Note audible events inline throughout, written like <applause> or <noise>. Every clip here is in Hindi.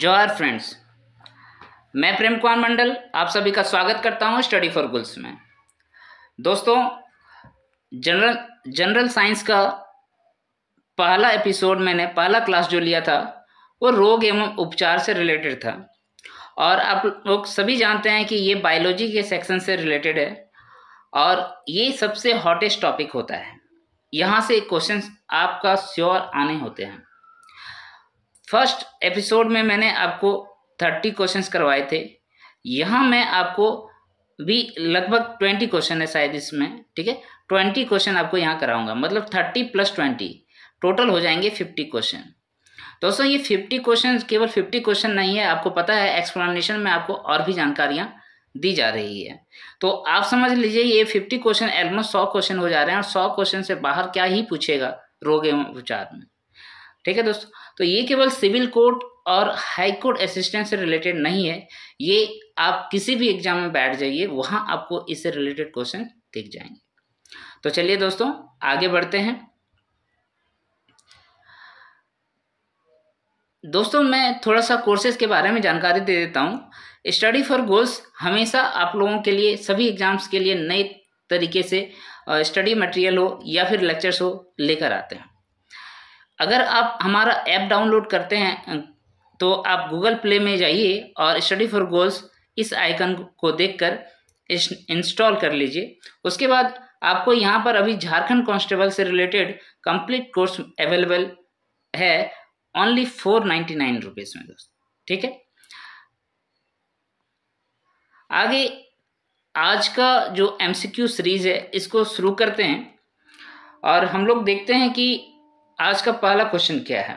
जोहर फ्रेंड्स मैं प्रेम कुमार मंडल आप सभी का स्वागत करता हूं स्टडी फॉर गुल्स में दोस्तों जनरल जनरल साइंस का पहला एपिसोड मैंने पहला क्लास जो लिया था वो रोग एवं उपचार से रिलेटेड था और आप लोग सभी जानते हैं कि ये बायोलॉजी के सेक्शन से रिलेटेड है और ये सबसे हॉटेस्ट टॉपिक होता है यहाँ से क्वेश्चन आपका श्योर आने होते हैं फर्स्ट एपिसोड में मैंने आपको थर्टी क्वेश्चंस करवाए थे यहाँ मैं आपको भी लगभग ट्वेंटी क्वेश्चन है शायद इसमें ठीक है ट्वेंटी क्वेश्चन आपको यहाँ कराऊंगा मतलब थर्टी प्लस ट्वेंटी टोटल हो जाएंगे फिफ्टी क्वेश्चन दोस्तों ये फिफ्टी क्वेश्चन केवल फिफ्टी क्वेश्चन नहीं है आपको पता है एक्सप्लेनेशन में आपको और भी जानकारियाँ दी जा रही है तो आप समझ लीजिए ये फिफ्टी क्वेश्चन एलमोस्ट सौ क्वेश्चन हो जा रहे हैं और सौ क्वेश्चन से बाहर क्या ही पूछेगा रोग एवं उपचार में ठीक है दोस्तों तो ये केवल सिविल कोर्ट और हाई कोर्ट असिस्टेंट से रिलेटेड नहीं है ये आप किसी भी एग्जाम में बैठ जाइए वहाँ आपको इससे रिलेटेड क्वेश्चन दिख जाएंगे तो चलिए दोस्तों आगे बढ़ते हैं दोस्तों मैं थोड़ा सा कोर्सेज के बारे में जानकारी दे देता हूँ स्टडी फॉर गोल्स हमेशा आप लोगों के लिए सभी एग्जाम्स के लिए नए तरीके से स्टडी मटेरियल हो या फिर लेक्चर्स हो लेकर आते हैं अगर आप हमारा ऐप डाउनलोड करते हैं तो आप गूगल प्ले में जाइए और स्टडी फॉर गोल्स इस आइकन को देखकर इंस्टॉल कर लीजिए उसके बाद आपको यहाँ पर अभी झारखंड कांस्टेबल से रिलेटेड कंप्लीट कोर्स अवेलेबल है only four ninety nine rupees में दोस्त ठीक है आगे आज का जो एमसीक्यू सीरीज़ है इसको शुरू करते हैं और हम लोग देखते हैं कि आज का पहला क्वेश्चन क्या है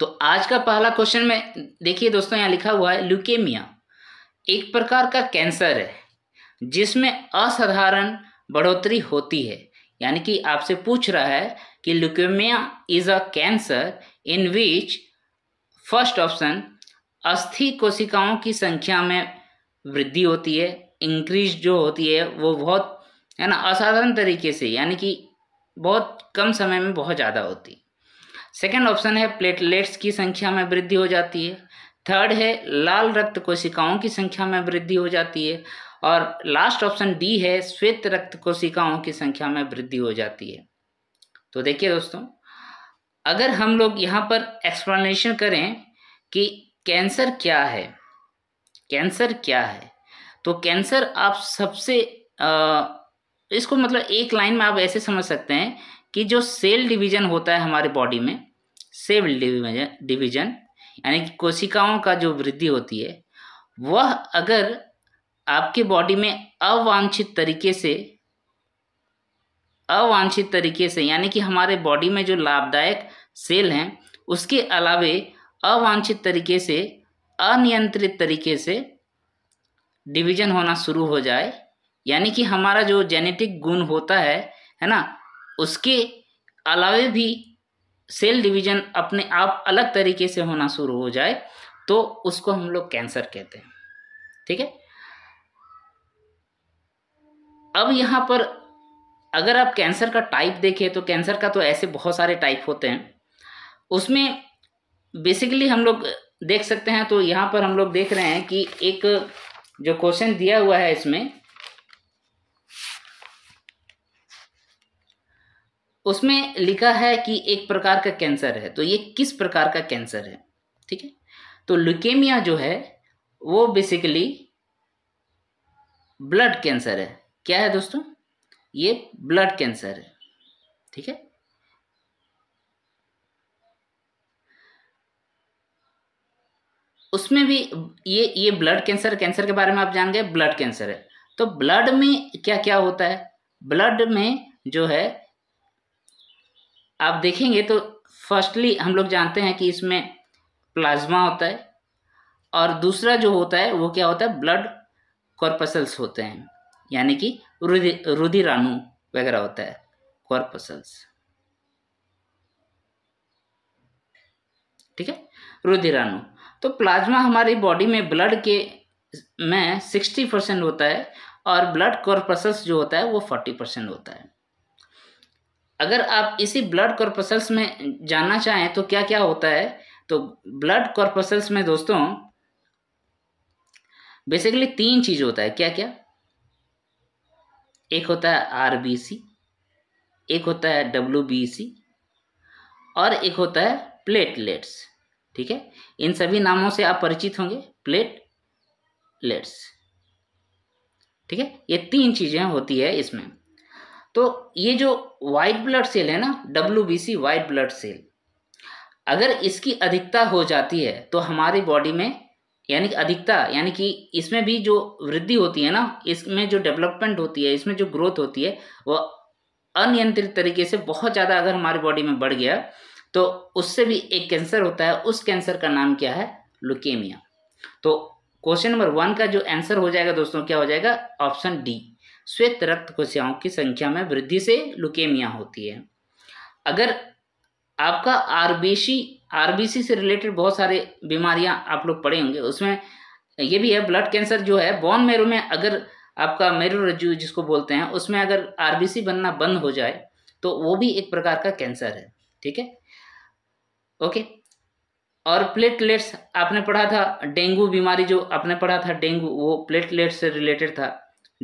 तो आज का पहला क्वेश्चन में देखिए दोस्तों यहाँ लिखा हुआ है ल्यूकेमिया एक प्रकार का कैंसर है जिसमें असाधारण बढ़ोतरी होती है यानी कि आपसे पूछ रहा है कि leukaemia is a cancer in which first option अस्थि कोशिकाओं की संख्या में वृद्धि होती है इंक्रीज जो होती है वो बहुत है ना असाधारण तरीके से यानी कि बहुत कम समय में बहुत ज़्यादा होती सेकेंड ऑप्शन है प्लेटलेट्स की संख्या में वृद्धि हो जाती है थर्ड है लाल रक्त कोशिकाओं की संख्या में वृद्धि हो जाती है और लास्ट ऑप्शन डी है श्वेत रक्त कोशिकाओं की संख्या में वृद्धि हो जाती है तो देखिए दोस्तों अगर हम लोग यहाँ पर एक्सप्लेनेशन करें कि कैंसर क्या है कैंसर क्या है तो कैंसर आप सबसे आ, तो इसको मतलब एक लाइन में आप ऐसे समझ सकते हैं कि जो सेल डिवीजन होता है हमारे बॉडी में सेल डिवीजन डिवीजन यानी कि कोशिकाओं का जो वृद्धि होती है वह अगर आपके बॉडी में अवांछित तरीके से अवांछित तरीके से यानी कि हमारे बॉडी में जो लाभदायक सेल हैं उसके अलावे अवांछित तरीके से अनियंत्रित तरीके से डिवीजन होना शुरू हो जाए यानी कि हमारा जो जेनेटिक गुण होता है है ना उसके अलावे भी सेल डिवीजन अपने आप अलग तरीके से होना शुरू हो जाए तो उसको हम लोग कैंसर कहते हैं ठीक है अब यहाँ पर अगर आप कैंसर का टाइप देखें तो कैंसर का तो ऐसे बहुत सारे टाइप होते हैं उसमें बेसिकली हम लोग देख सकते हैं तो यहाँ पर हम लोग देख रहे हैं कि एक जो क्वेश्चन दिया हुआ है इसमें उसमें लिखा है कि एक प्रकार का कैंसर है तो ये किस प्रकार का कैंसर है ठीक है तो ल्यूकेमिया जो है वो बेसिकली ब्लड कैंसर है क्या है दोस्तों ये ब्लड कैंसर है ठीक है उसमें भी ये ये ब्लड कैंसर कैंसर के बारे में आप जान गए ब्लड कैंसर है तो ब्लड में क्या क्या होता है ब्लड में जो है आप देखेंगे तो फर्स्टली हम लोग जानते हैं कि इसमें प्लाज्मा होता है और दूसरा जो होता है वो क्या होता है ब्लड कॉर्पसल्स होते हैं यानी कि रुधिराणु वगैरह होता है कॉर्पसल्स ठीक है रुधिराणु तो प्लाज्मा हमारी बॉडी में ब्लड के में सिक्सटी परसेंट होता है और ब्लड कॉर्पसल्स जो होता है वो फोर्टी परसेंट होता है अगर आप इसी ब्लड कॉर्पसल्स में जानना चाहें तो क्या क्या होता है तो ब्लड कॉर्पसल्स में दोस्तों बेसिकली तीन चीज होता है क्या क्या एक होता है आरबीसी एक होता है सी और एक होता है प्लेटलेट्स ठीक है इन सभी नामों से आप परिचित होंगे प्लेटलेट्स ठीक है ये तीन चीज़ें होती है इसमें तो ये जो वाइट ब्लड सेल है ना W B C white blood cell अगर इसकी अधिकता हो जाती है तो हमारी बॉडी में यानी कि अधिकता यानी कि इसमें भी जो वृद्धि होती है ना इसमें जो डेवलपमेंट होती है इसमें जो ग्रोथ होती है वह अनियंत्रित तरीके से बहुत ज़्यादा अगर हमारी बॉडी में बढ़ गया तो उससे भी एक कैंसर होता है उस कैंसर का नाम क्या है लुकेमिया तो क्वेश्चन नंबर वन का जो आंसर हो जाएगा दोस्तों क्या हो जाएगा ऑप्शन डी श्वेत रक्त कोशिकाओं की संख्या में वृद्धि से लुकेमिया होती है अगर आपका आरबीसी आरबीसी से रिलेटेड बहुत सारे बीमारियां आप लोग पड़े होंगे उसमें ये भी है ब्लड कैंसर जो है बॉन मेरो में अगर आपका मेरो रज्जु जिसको बोलते हैं उसमें अगर आरबीसी बनना बंद हो जाए तो वो भी एक प्रकार का कैंसर है ठीक है ओके और प्लेटलेट्स आपने पढ़ा था डेंगू बीमारी जो आपने पढ़ा था डेंगू वो प्लेटलेट्स से रिलेटेड था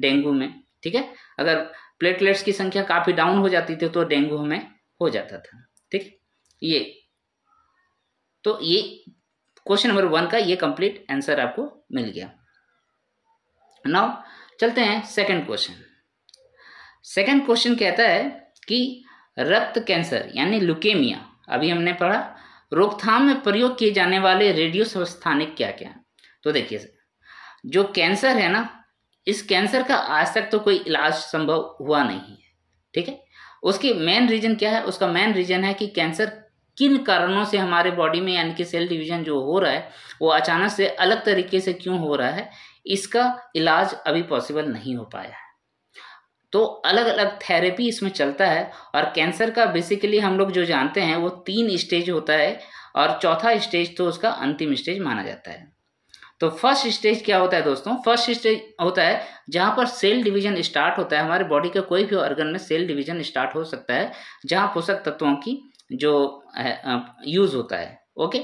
डेंगू में ठीक है अगर प्लेटलेट्स की संख्या काफ़ी डाउन हो जाती थी तो डेंगू हमें हो जाता था ठीक ये तो ये क्वेश्चन नंबर वन का ये कंप्लीट आंसर आपको मिल गया नाउ चलते हैं सेकंड क्वेश्चन सेकंड क्वेश्चन कहता है कि रक्त कैंसर यानी लुकेमिया अभी हमने पढ़ा रोकथाम में प्रयोग किए जाने वाले रेडियो संस्थानिक क्या क्या तो देखिए जो कैंसर है ना इस कैंसर का आज तक तो कोई इलाज संभव हुआ नहीं है ठीक है उसकी मेन रीजन क्या है उसका मेन रीजन है कि कैंसर किन कारणों से हमारे बॉडी में यानी कि सेल डिवीजन जो हो रहा है वो अचानक से अलग तरीके से क्यों हो रहा है इसका इलाज अभी पॉसिबल नहीं हो पाया है तो अलग अलग थेरेपी इसमें चलता है और कैंसर का बेसिकली हम लोग जो जानते हैं वो तीन स्टेज होता है और चौथा स्टेज तो उसका अंतिम स्टेज माना जाता है तो फर्स्ट स्टेज क्या होता है दोस्तों फर्स्ट स्टेज होता है जहाँ पर सेल डिवीजन स्टार्ट होता है हमारे बॉडी के कोई भी ऑर्गन में सेल डिवीजन स्टार्ट हो सकता है जहाँ पोषक तत्वों की जो यूज़ होता है ओके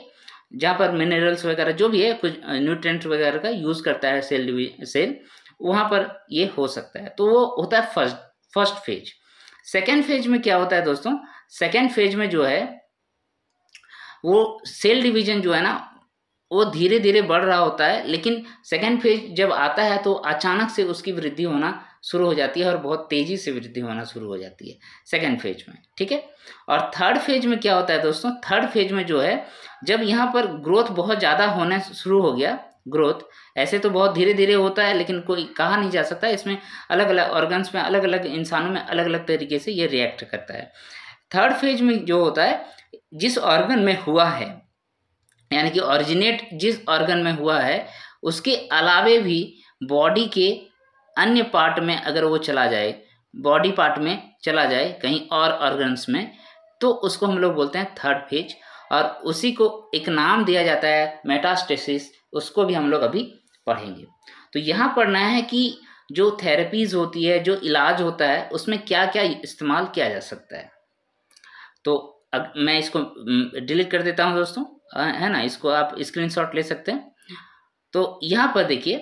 जहाँ पर मिनरल्स वगैरह जो भी है कुछ न्यूट्रेंट वगैरह का यूज़ करता है सेल सेल वहाँ पर ये हो सकता है तो वो होता है first first phase second phase में क्या होता है दोस्तों सेकेंड फेज में जो है वो सेल डिवीजन जो है ना वो धीरे धीरे बढ़ रहा होता है लेकिन सेकेंड फेज जब आता है तो अचानक से उसकी वृद्धि होना शुरू हो जाती है और बहुत तेज़ी से वृद्धि होना शुरू हो जाती है सेकेंड फेज में ठीक है और थर्ड फेज में क्या होता है दोस्तों थर्ड फेज में जो है जब यहाँ पर ग्रोथ बहुत ज़्यादा होना शुरू हो गया ग्रोथ ऐसे तो बहुत धीरे धीरे होता है लेकिन कोई कहा नहीं जा सकता इसमें अलग अलग ऑर्गन्स में अलग अलग इंसानों में अलग अलग तरीके से ये रिएक्ट करता है थर्ड फेज में जो होता है जिस ऑर्गन में हुआ है यानी कि ऑरिजिनेट जिस ऑर्गन में हुआ है उसके अलावे भी बॉडी के अन्य पार्ट में अगर वो चला जाए बॉडी पार्ट में चला जाए कहीं और ऑर्गन्स में तो उसको हम लोग बोलते हैं थर्ड फेज और उसी को एक नाम दिया जाता है मेटास्टेसिस उसको भी हम लोग अभी पढ़ेंगे तो यहाँ पढ़ना है कि जो थेरेपीज होती है जो इलाज होता है उसमें क्या क्या इस्तेमाल किया जा सकता है तो अब मैं इसको डिलीट कर देता हूँ दोस्तों हाँ, है ना इसको आप स्क्रीनशॉट ले सकते हैं तो यहाँ पर देखिए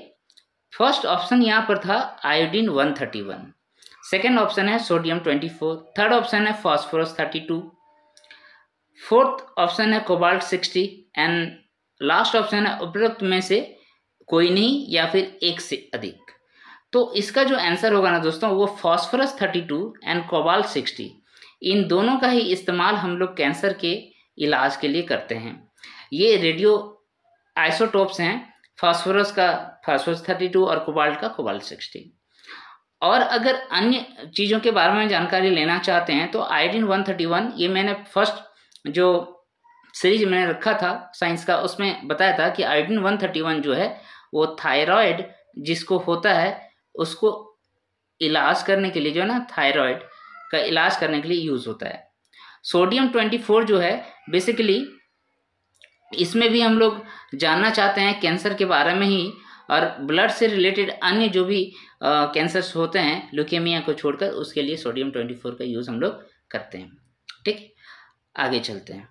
फर्स्ट ऑप्शन यहाँ पर था आयोडीन 131 सेकेंड ऑप्शन है सोडियम 24 थर्ड ऑप्शन है फॉस्फोरस 32 फोर्थ ऑप्शन है कोबाल्ट 60 एंड लास्ट ऑप्शन है उपरोक्त में से कोई नहीं या फिर एक से अधिक तो इसका जो आंसर होगा ना दोस्तों वो फॉस्फोरस 32 एंड कोबाल्ट 60 इन दोनों का ही इस्तेमाल हम लोग कैंसर के इलाज के लिए करते हैं ये रेडियो आइसोटोप्स हैं फास्फोरस का फास्फोरस थर्टी टू और कोबाल्ट का कोबाल्ट सिक्सटी और अगर अन्य चीज़ों के बारे में जानकारी लेना चाहते हैं तो आयोडीन वन थर्टी वन ये मैंने फर्स्ट जो सीरीज मैंने रखा था साइंस का उसमें बताया था कि आयोडीन वन थर्टी वन जो है वो थायराइड जिसको होता है उसको इलाज करने के लिए जो है ना थायराइड का इलाज करने के लिए यूज़ होता है सोडियम ट्वेंटी फोर जो है बेसिकली इसमें भी हम लोग जानना चाहते हैं कैंसर के बारे में ही और ब्लड से रिलेटेड अन्य जो भी कैंसर्स होते हैं ल्यूकेमिया को छोड़कर उसके लिए सोडियम ट्वेंटी फोर का यूज़ हम लोग करते हैं ठीक आगे चलते हैं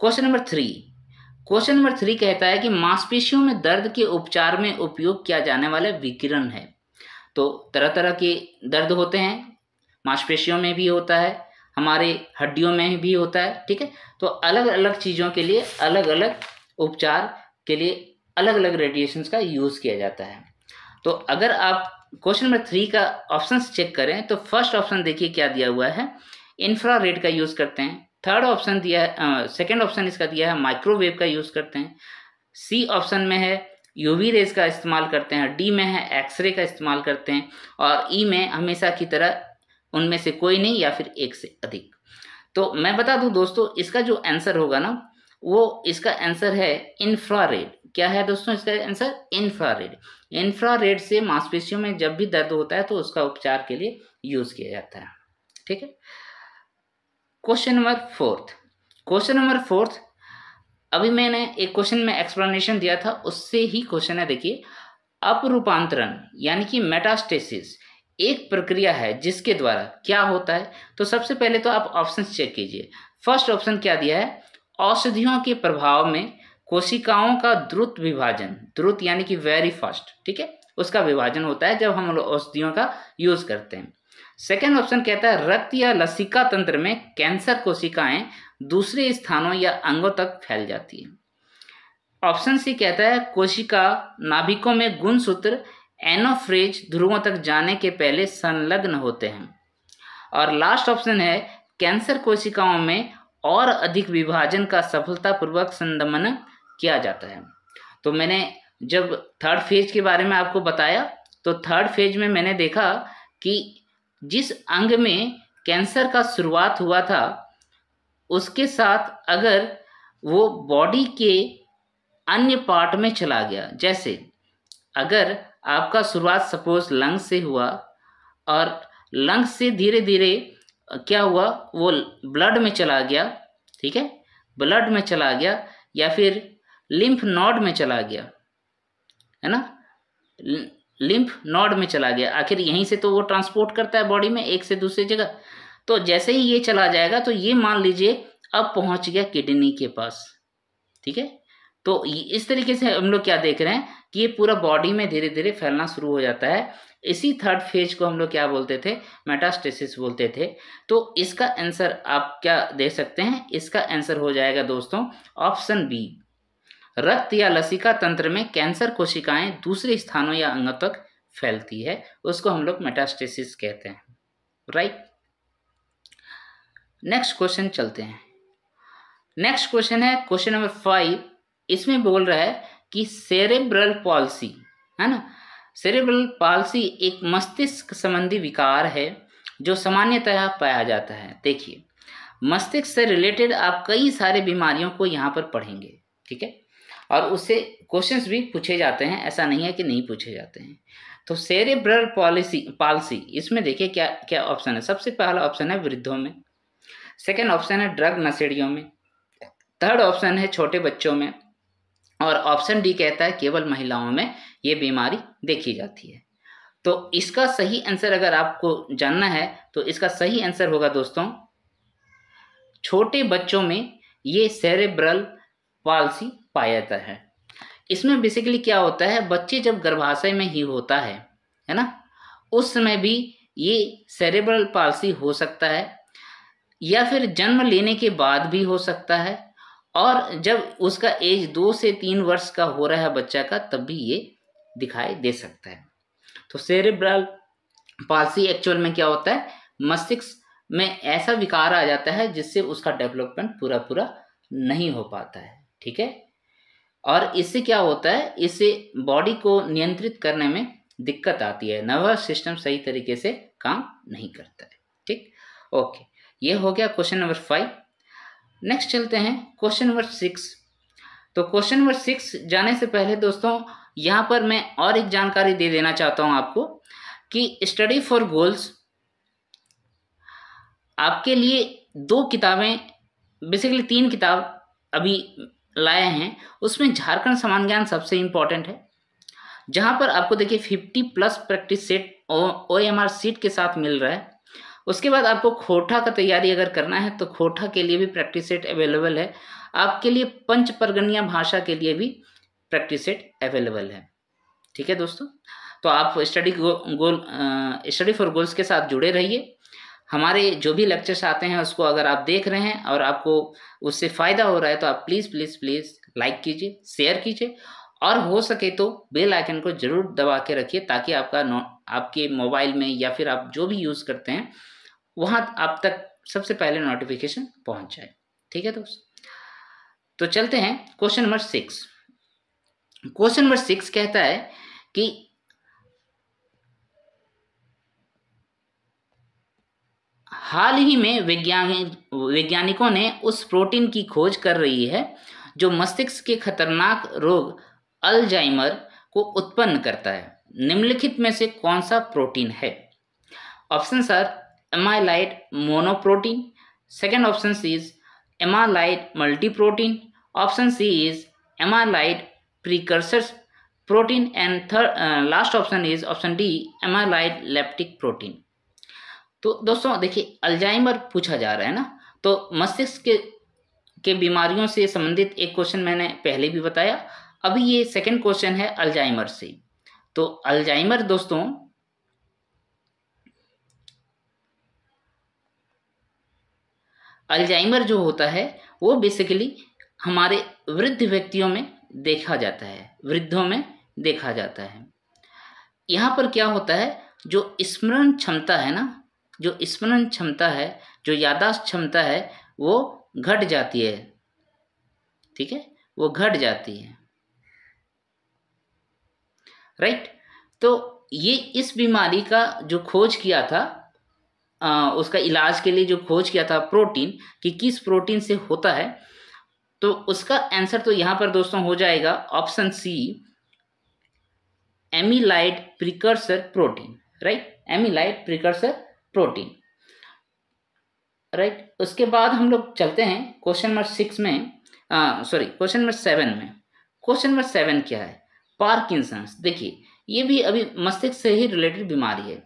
question number three question number three कहता है कि मांसपेशियों में दर्द के उपचार में उपयोग किया जाने वाला विकिरण है तो तरह तरह के दर्द होते हैं मांसपेशियों में भी होता है हमारे हड्डियों में भी होता है ठीक है तो अलग अलग चीज़ों के लिए अलग अलग उपचार के लिए अलग अलग रेडिएशंस का यूज़ किया जाता है तो अगर आप क्वेश्चन नंबर थ्री का ऑप्शन चेक करें तो फर्स्ट ऑप्शन देखिए क्या दिया हुआ है इंफ्रा रेड का यूज़ करते हैं थर्ड ऑप्शन दिया है सेकेंड ऑप्शन इसका दिया है माइक्रोवेव का यूज़ करते हैं सी ऑप्शन में है यूवी रेज का इस्तेमाल करते हैं डी में है एक्सरे का इस्तेमाल करते हैं और ई e में हमेशा की तरह उनमें से कोई नहीं या फिर एक से अधिक तो मैं बता दूं दोस्तों इसका जो आंसर होगा ना वो इसका आंसर है इन्फ्रारेड क्या है दोस्तों इसका आंसर इन्फ्रारेड इन्फ्रारेड से मांसपेशियों में जब भी दर्द होता है तो उसका उपचार के लिए यूज किया जाता है ठीक है question number fourth question number fourth अभी मैंने एक क्वेश्चन में एक्सप्लेनेशन दिया था उससे ही क्वेश्चन है देखिए अपरूपांतरण यानी कि मेटास्टेसिस एक प्रक्रिया है जिसके द्वारा क्या होता है तो सबसे पहले तो आप ऑप्शन चेक कीजिए फर्स्ट ऑप्शन क्या दिया है औषधियों के प्रभाव में कोशिकाओं का द्रुत विभाजन द्रुत यानी कि वेरी फास्ट ठीक है उसका विभाजन होता है जब हम लोग औषधियों का यूज करते हैं सेकेंड ऑप्शन कहता है रक्त या लसिका तंत्र में कैंसर कोशिकाएं दूसरे स्थानों या अंगों तक फैल जाती है ऑप्शन सी कहता है कोशिका नाभिकों में गुणसूत्र एनोफ्रेज ध्रुवों तक जाने के पहले संलग्न होते हैं और लास्ट ऑप्शन है कैंसर कोशिकाओं में और अधिक विभाजन का सफलतापूर्वक संदमन किया जाता है तो मैंने जब थर्ड फेज के बारे में आपको बताया तो थर्ड फेज में मैंने देखा कि जिस अंग में कैंसर का शुरुआत हुआ था उसके साथ अगर वो बॉडी के अन्य पार्ट में चला गया जैसे अगर आपका शुरुआत सपोज लंग से हुआ और लंग से धीरे धीरे क्या हुआ वो ब्लड में चला गया ठीक है ब्लड में चला गया या फिर लिम्फ नॉड में चला गया है ना लिम्फ नॉड में चला गया आखिर यहीं से तो वो ट्रांसपोर्ट करता है बॉडी में एक से दूसरी जगह तो जैसे ही ये चला जाएगा तो ये मान लीजिए अब पहुंच गया किडनी के पास ठीक है तो इस तरीके से हम लोग क्या देख रहे हैं कि ये पूरा बॉडी में धीरे धीरे फैलना शुरू हो जाता है इसी थर्ड फेज को हम लोग क्या बोलते थे मेटास्टेसिस बोलते थे तो इसका आंसर आप क्या दे सकते हैं इसका आंसर हो जाएगा दोस्तों ऑप्शन बी रक्त या लसिका तंत्र में कैंसर कोशिकाएं दूसरे स्थानों या अंगों तक फैलती है उसको हम लोग मेटास्टेसिस कहते हैं राइट नेक्स्ट क्वेश्चन चलते हैं नेक्स्ट क्वेश्चन है क्वेश्चन नंबर फाइव इसमें बोल रहा है कि सेरेब्रल पॉलिसी है ना सेरेब्रल पॉलिसी एक मस्तिष्क संबंधी विकार है जो सामान्यतः पाया जाता है देखिए मस्तिष्क से रिलेटेड आप कई सारे बीमारियों को यहाँ पर पढ़ेंगे ठीक है और उससे क्वेश्चंस भी पूछे जाते हैं ऐसा नहीं है कि नहीं पूछे जाते हैं तो सेरेब्रल पॉलिसी पॉलिसी इसमें देखिए क्या क्या ऑप्शन है सबसे पहला ऑप्शन है वृद्धों में सेकेंड ऑप्शन है ड्रग नशेड़ियों में थर्ड ऑप्शन है छोटे बच्चों में और ऑप्शन डी कहता है केवल महिलाओं में ये बीमारी देखी जाती है तो इसका सही आंसर अगर आपको जानना है तो इसका सही आंसर होगा दोस्तों छोटे बच्चों में ये सेरेब्रल पालसी पाया जाता है इसमें बेसिकली क्या होता है बच्चे जब गर्भाशय में ही होता है है ना उस समय भी ये सेरेब्रल पालसी हो सकता है या फिर जन्म लेने के बाद भी हो सकता है और जब उसका एज दो से तीन वर्ष का हो रहा है बच्चा का तब भी ये दिखाई दे सकता है तो सेरेब्रल पालसी एक्चुअल में क्या होता है मस्तिष्क में ऐसा विकार आ जाता है जिससे उसका डेवलपमेंट पूरा पूरा नहीं हो पाता है ठीक है और इससे क्या होता है इससे बॉडी को नियंत्रित करने में दिक्कत आती है नर्वस सिस्टम सही तरीके से काम नहीं करता है ठीक ओके ये हो गया क्वेश्चन नंबर फाइव नेक्स्ट चलते हैं क्वेश्चन नंबर सिक्स तो क्वेश्चन नंबर सिक्स जाने से पहले दोस्तों यहाँ पर मैं और एक जानकारी दे देना चाहता हूँ आपको कि स्टडी फॉर गोल्स आपके लिए दो किताबें बेसिकली तीन किताब अभी लाए हैं उसमें झारखंड समान ज्ञान सबसे इम्पॉर्टेंट है जहाँ पर आपको देखिए 50 plus practice set O M R sheet के साथ मिल रहा है उसके बाद आपको खोठा का तैयारी अगर करना है तो खोठा के लिए भी प्रैक्टिस सेट अवेलेबल है आपके लिए पंच परगनिया भाषा के लिए भी प्रैक्टिस सेट अवेलेबल है ठीक है दोस्तों तो आप study goal study for goals के साथ जुड़े रहिए हमारे जो भी लेक्चर्स आते हैं उसको अगर आप देख रहे हैं और आपको उससे फ़ायदा हो रहा है तो आप प्लीज़ प्लीज़ प्लीज़ लाइक कीजिए शेयर कीजिए और हो सके तो बेल आइकन को ज़रूर दबा के रखिए ताकि आपका आपके मोबाइल में या फिर आप जो भी यूज़ करते हैं वहाँ आप तक सबसे पहले नोटिफिकेशन पहुँच जाए ठीक है दोस्त तो चलते हैं question number six question number six कहता है कि हाल ही में वैज्ञानिक वैज्ञानिकों ने उस प्रोटीन की खोज कर रही है जो मस्तिष्क के खतरनाक रोग अल्जाइमर को उत्पन्न करता है निम्नलिखित में से कौन सा प्रोटीन है option sir amylite monoprotein. Second option C is amylite multiprotein. Option C is amylite precursors protein and third uh, last option is option D amylite leptic protein. तो दोस्तों देखिए अल्जाइमर पूछा जा रहा है ना तो मस्तिष्क के के बीमारियों से संबंधित एक क्वेश्चन मैंने पहले भी बताया अभी ये सेकंड क्वेश्चन है अल्जाइमर से तो अल्जाइमर दोस्तों अल्जाइमर जो होता है वो बेसिकली हमारे वृद्ध व्यक्तियों में देखा जाता है वृद्धों में देखा जाता है यहाँ पर क्या होता है जो स्मरण क्षमता है ना जो स्मरण क्षमता है जो यादाश्त क्षमता है वो घट जाती है ठीक है वो घट जाती है राइट तो ये इस बीमारी का जो खोज किया था उसका इलाज के लिए जो खोज किया था प्रोटीन कि किस प्रोटीन से होता है तो उसका आंसर तो यहाँ पर दोस्तों हो जाएगा option C amyloid precursor protein right amyloid precursor protein right उसके बाद हम लोग चलते हैं क्वेश्चन नंबर सिक्स में सॉरी क्वेश्चन नंबर सेवन में क्वेश्चन नंबर सेवन क्या है पार्किंसंस देखिए ये भी अभी मस्तिष्क से ही रिलेटेड बीमारी है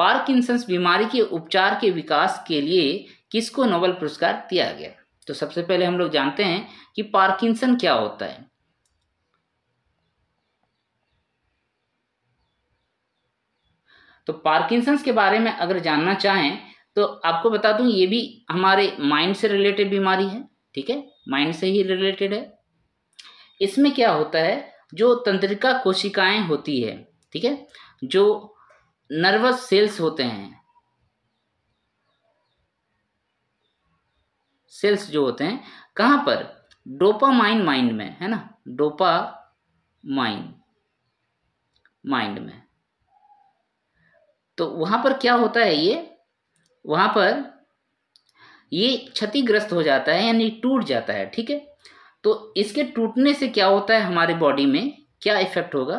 पार्किंसंस बीमारी के उपचार के विकास के लिए किसको नोबल पुरस्कार दिया गया तो सबसे पहले हम लोग जानते हैं कि पार्किंसन क्या होता है तो पार्किंसंस के बारे में अगर जानना चाहें तो आपको बता दूं ये भी हमारे माइंड से रिलेटेड बीमारी है ठीक है माइंड से ही रिलेटेड है इसमें क्या होता है जो तंत्रिका कोशिकाएं होती है ठीक है जो नर्वस सेल्स होते हैं सेल्स जो होते हैं कहां पर डोपा माइंड माइंड में है ना डोपा माइंड माइंड में तो वहां पर क्या होता है ये वहां पर ये क्षतिग्रस्त हो जाता है यानी टूट जाता है ठीक है तो इसके टूटने से क्या होता है हमारे बॉडी में क्या इफेक्ट होगा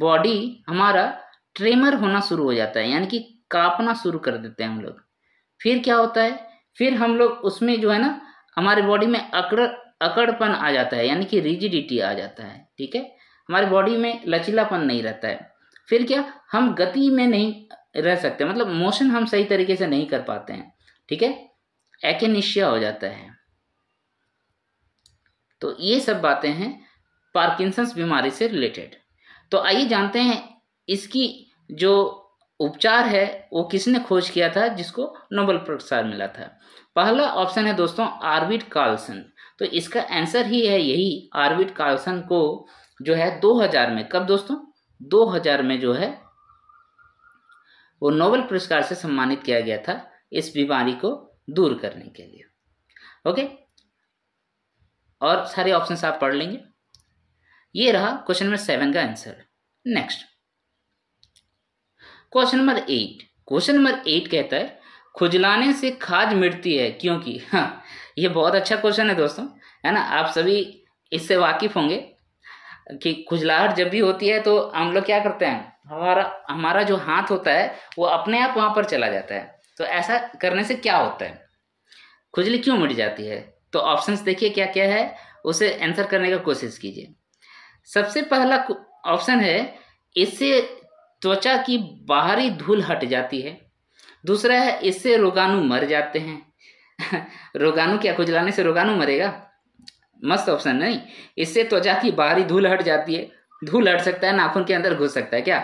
बॉडी हमारा ट्रेमर होना शुरू हो जाता है यानी कि कापना शुरू कर देते हैं हम लोग फिर क्या होता है फिर हम लोग उसमें जो है ना हमारे बॉडी में अकड़ अकड़पन आ जाता है यानी कि रिजिडिटी आ जाता है ठीक है हमारे बॉडी में लचीलापन नहीं रहता है फिर क्या हम गति में नहीं रह सकते मतलब मोशन हम सही तरीके से नहीं कर पाते हैं ठीक है निश्चय हो जाता है तो ये सब बातें हैं पार्किंसंस बीमारी से रिलेटेड तो आइए जानते हैं इसकी जो उपचार है वो किसने खोज किया था जिसको नोबल पुरस्कार मिला था पहला ऑप्शन है दोस्तों आर्विड कार्लसन तो इसका आंसर ही है यही आर्विड कार्लसन को जो है 2000 में कब दोस्तों 2000 में जो है वो नोबल पुरस्कार से सम्मानित किया गया था इस बीमारी को दूर करने के लिए ओके और सारे ऑप्शन आप पढ़ लेंगे ये रहा क्वेश्चन नंबर सेवन का answer next question number eight question number eight कहता है खुजलाने से खाज मिटती है क्योंकि हाँ ये बहुत अच्छा क्वेश्चन है दोस्तों है ना आप सभी इससे वाकिफ होंगे कि खुजलाहट जब भी होती है तो हम लोग क्या करते हैं हमारा हमारा जो हाथ होता है वो अपने आप वहाँ पर चला जाता है तो ऐसा करने से क्या होता है खुजली क्यों मिट जाती है तो ऑप्शंस देखिए क्या क्या है उसे आंसर करने का कोशिश कीजिए सबसे पहला ऑप्शन है इससे त्वचा की बाहरी धूल हट जाती है दूसरा है इससे रोगाणु मर जाते हैं <laughs> रोगाणु क्या खुजलाने से रोगाणु मरेगा मस्त ऑप्शन नहीं इससे त्वचा की बाहरी धूल हट जाती है धूल हट सकता है नाखून के अंदर घुस सकता है क्या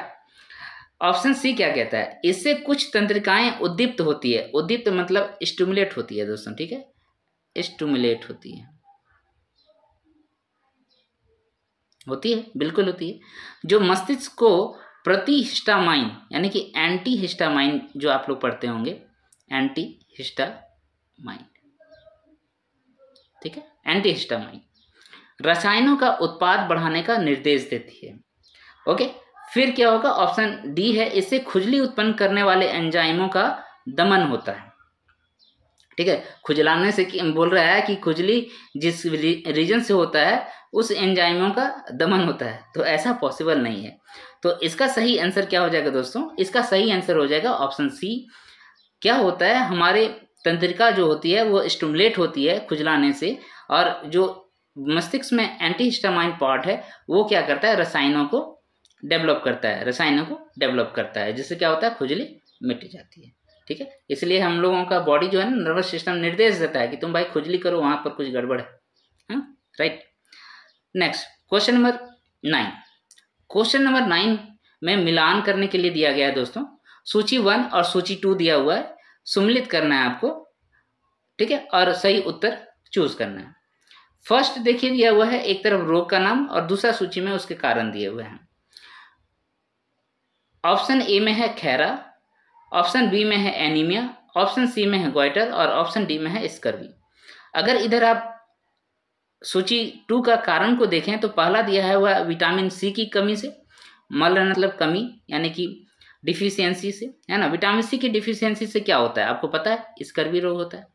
ऑप्शन सी क्या कहता है इससे कुछ तंत्रिकाएं उद्दीप्त होती है उद्दीप्त मतलब स्टूमुलेट होती है दोस्तों ठीक है स्टूमुलेट होती है होती है बिल्कुल होती है जो मस्तिष्क को प्रतिहिस्टामाइन यानी कि एंटी हिस्टामाइन जो आप लोग पढ़ते होंगे एंटी हिस्टामाइन ठीक है एंटी हिस्टामाइन रसायनों का उत्पाद बढ़ाने का निर्देश देती है ओके फिर क्या होगा ऑप्शन डी है इससे खुजली उत्पन्न करने वाले एंजाइमों का दमन होता है ठीक है खुजलाने से बोल रहा है कि खुजली जिस रीजन से होता है उस एंजाइमों का दमन होता है तो ऐसा पॉसिबल नहीं है तो इसका सही आंसर क्या हो जाएगा दोस्तों इसका सही आंसर हो जाएगा ऑप्शन सी क्या होता है हमारे तंत्रिका जो होती है वो स्टमुलेट होती है खुजलाने से और जो मस्तिष्क में एंटी हिस्टामाइन पार्ट है वो क्या करता है रसायनों को डेवलप करता है रसायनों को डेवलप करता है जिससे क्या होता है खुजली मिट जाती है ठीक है इसलिए हम लोगों का बॉडी जो है ना नर्वस सिस्टम निर्देश देता है कि तुम भाई खुजली करो वहाँ पर कुछ गड़बड़ है right next question number nine question number nine में मिलान करने के लिए दिया गया है दोस्तों सूची वन और सूची टू दिया हुआ है सम्मिलित करना है आपको ठीक है और सही उत्तर चूज करना है फर्स्ट देखिए दिया हुआ है एक तरफ रोग का नाम और दूसरा सूची में उसके कारण दिए हुए हैं ऑप्शन ए में है खैरा ऑप्शन बी में है एनीमिया ऑप्शन सी में है ग्वाइटर और ऑप्शन डी में है स्कर्वी अगर इधर आप सूची टू का कारण को देखें तो पहला दिया है वह विटामिन सी की कमी से मल मतलब कमी यानी कि डिफिशियंसी से है ना विटामिन सी की डिफिशियंसी से क्या होता है आपको पता है इसकर भी रोग होता है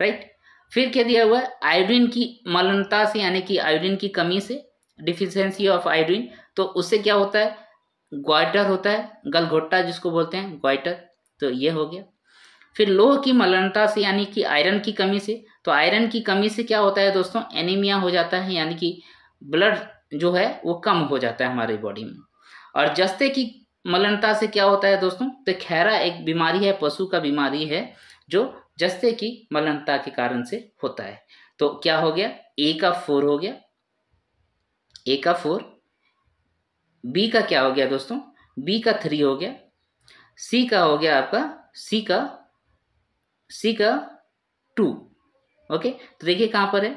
राइट फिर क्या दिया हुआ है आयोडीन की मलनता से यानी कि आयोडीन की कमी से डिफिशियंसी ऑफ आयोडीन तो उससे क्या होता है ग्वाइटर होता है गलघोट्टा जिसको बोलते हैं ग्वाइटर तो ये हो गया फिर लोह की मलनता से यानी कि आयरन की कमी से तो आयरन की कमी से क्या होता है दोस्तों एनीमिया हो जाता है यानी कि ब्लड जो है वो कम हो जाता है हमारी बॉडी में और जस्ते की मलनता से क्या होता है दोस्तों तो खैरा एक बीमारी है पशु का बीमारी है जो जस्ते की मलनता के कारण से होता है तो क्या हो गया ए का फोर हो गया ए का फोर बी का क्या हो गया दोस्तों बी का थ्री हो गया सी का हो गया आपका सी का सी का टू ओके तो देखिए कहाँ पर है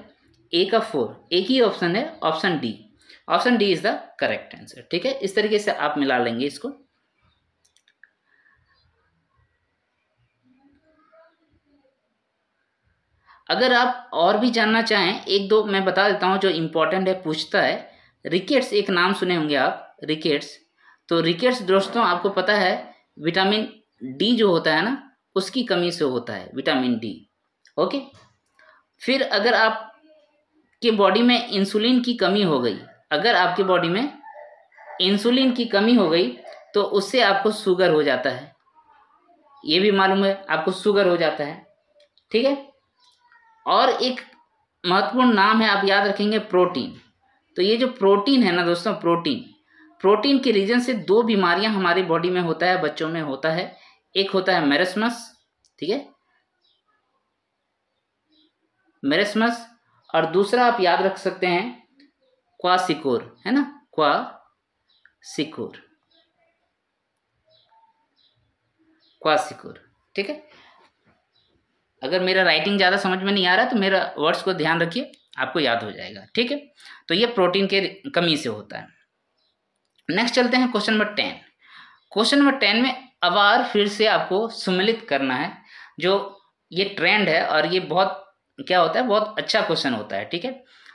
ए का फोर एक ही ऑप्शन है option D option D is the correct answer ठीक है इस तरीके से आप मिला लेंगे इसको अगर आप और भी जानना चाहें एक दो मैं बता देता हूं जो इंपॉर्टेंट है पूछता है रिकेट्स एक नाम सुने होंगे आप रिकेट्स तो रिकेट्स दोस्तों आपको पता है विटामिन डी जो होता है ना उसकी कमी से होता है विटामिन डी ओके फिर अगर आप के बॉडी में इंसुलिन की कमी हो गई अगर आपके बॉडी में इंसुलिन की कमी हो गई तो उससे आपको शुगर हो जाता है ये भी मालूम है आपको शुगर हो जाता है ठीक है और एक महत्वपूर्ण नाम है आप याद रखेंगे प्रोटीन तो ये जो प्रोटीन है ना दोस्तों प्रोटीन प्रोटीन के रीजन से दो बीमारियां हमारे बॉडी में होता है बच्चों में होता है एक होता है मैरसमस ठीक है मेरेसमस और दूसरा आप याद रख सकते हैं क्वा सिकोर है ना क्वा सिकोर क्वा सिकोर ठीक है अगर मेरा राइटिंग ज़्यादा समझ में नहीं आ रहा तो मेरा वर्ड्स को ध्यान रखिए आपको याद हो जाएगा ठीक है तो ये प्रोटीन के कमी से होता है नेक्स्ट चलते हैं question number ten question number ten में अबार फिर से आपको सम्मिलित करना है जो ये ट्रेंड है और ये बहुत क्या होता है बहुत अच्छा क्वेश्चन होता है ठीक है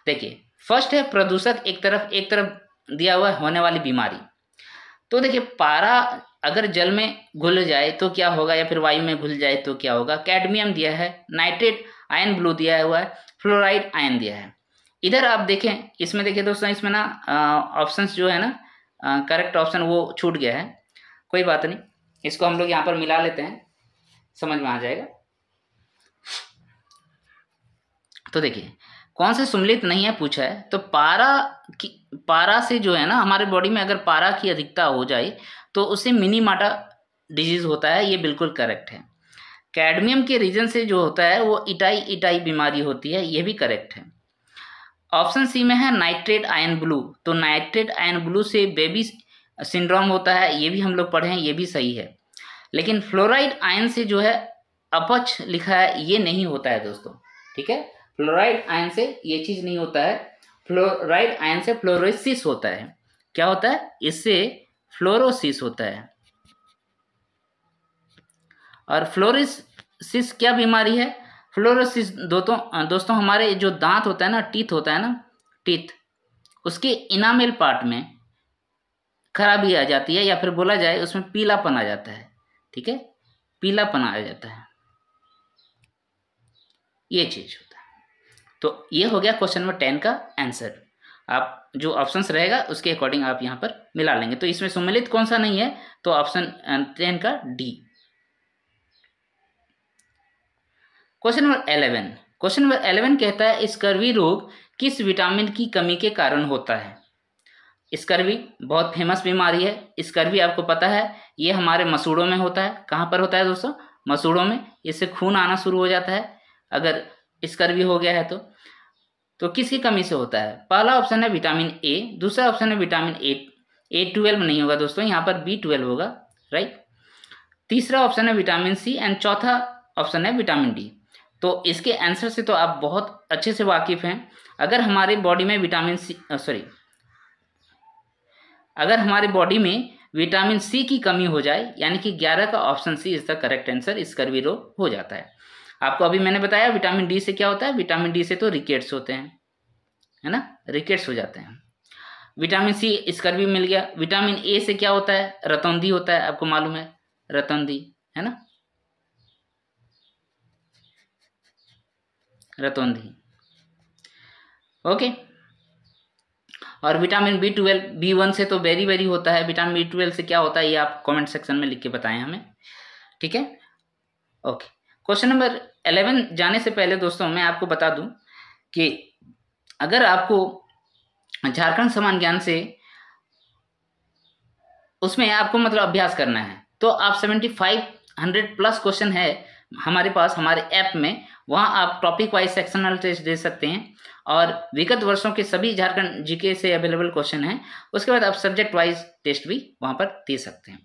देखिए फर्स्ट है प्रदूषक एक तरफ एक तरफ दिया हुआ होने वाली बीमारी तो देखिए पारा अगर जल में घुल जाए तो क्या होगा या फिर वायु में घुल जाए तो क्या होगा कैडमियम दिया है नाइट्रेट आयन ब्लू दिया हुआ है फ्लोराइड आयन दिया है इधर आप देखें इसमें देखिए दोस्तों इसमें ना ऑप्शन जो है ना करेक्ट ऑप्शन वो छूट गया है कोई बात नहीं इसको हम लोग यहाँ पर मिला लेते हैं समझ में आ जाएगा तो देखिए कौन से सुमलित नहीं है पूछा है तो पारा की पारा से जो है ना हमारे बॉडी में अगर पारा की अधिकता हो जाए तो उससे मिनी माटा डिजीज़ होता है ये बिल्कुल करेक्ट है कैडमियम के रीजन से जो होता है वो इटाई इटाई बीमारी होती है ये भी करेक्ट है ऑप्शन सी में है नाइट्रेट आयन ब्लू तो नाइट्रेट आयन ब्लू से बेबी सिंड्रोम होता है ये भी हम लोग पढ़े हैं ये भी सही है लेकिन फ्लोराइड आयन से जो है अपच लिखा है ये नहीं होता है दोस्तों ठीक है फ्लोराइड आयन से ये चीज़ नहीं होता है फ्लोराइड आयन से फ्लोरोसिस होता है क्या होता है इससे फ्लोरोसिस होता है और फ्लोरिस क्या बीमारी है फ्लोरोसिस दोस्तों दोस्तों हमारे जो दांत होता है ना टीथ होता है ना टीथ उसके इनामेल पार्ट में खराबी आ जाती है या फिर बोला जाए उसमें पीलापन आ जाता है ठीक है पीलापन आ जाता है ये चीज़ तो ये हो गया क्वेश्चन नंबर टेन का आंसर आप जो ऑप्शंस रहेगा उसके अकॉर्डिंग आप यहाँ पर मिला लेंगे तो इसमें सम्मिलित कौन सा नहीं है तो ऑप्शन टेन का D question number eleven question number eleven कहता है स्कर्वी रोग किस विटामिन की कमी के कारण होता है स्कर्वी बहुत फेमस बीमारी है स्कर्वी आपको पता है ये हमारे मसूड़ों में होता है कहाँ पर होता है दोस्तों मसूड़ों में इससे खून आना शुरू हो जाता है अगर स्कर्वी हो गया है तो तो किसकी कमी से होता है पहला ऑप्शन है विटामिन ए दूसरा ऑप्शन है विटामिन ए ए ट्वेल्व नहीं होगा दोस्तों यहाँ पर बी ट्वेल्व होगा राइट तीसरा ऑप्शन है विटामिन सी एंड चौथा ऑप्शन है विटामिन डी तो इसके आंसर से तो आप बहुत अच्छे से वाकिफ़ हैं अगर हमारे बॉडी में विटामिन सी सॉरी अगर हमारे बॉडी में विटामिन सी की कमी हो जाए यानी कि ग्यारह का ऑप्शन सी इसका करेक्ट आंसर रोग हो जाता है आपको अभी मैंने बताया विटामिन डी से क्या होता है विटामिन डी से तो रिकेट्स होते हैं है ना रिकेट्स हो जाते हैं विटामिन सी भी मिल गया विटामिन ए से क्या होता है रतौंदी होता है आपको मालूम है रतौंदी है ना रतौंदी ओके और vitamin B twelve B one से तो वेरी वेरी होता है विटामिन बी ट्वेल्व से क्या होता है ये आप कमेंट सेक्शन में लिख के बताएं हमें ठीक है ओके क्वेश्चन नंबर एलेवन जाने से पहले दोस्तों मैं आपको बता दूं कि अगर आपको झारखंड समान ज्ञान से उसमें आपको मतलब अभ्यास करना है तो आप seventy five hundred plus question है हमारे पास हमारे ऐप में वहाँ आप टॉपिक वाइज सेक्शनल टेस्ट दे सकते हैं और विगत वर्षों के सभी झारखंड जीके से अवेलेबल क्वेश्चन हैं उसके बाद आप सब्जेक्ट वाइज टेस्ट भी वहाँ पर दे सकते हैं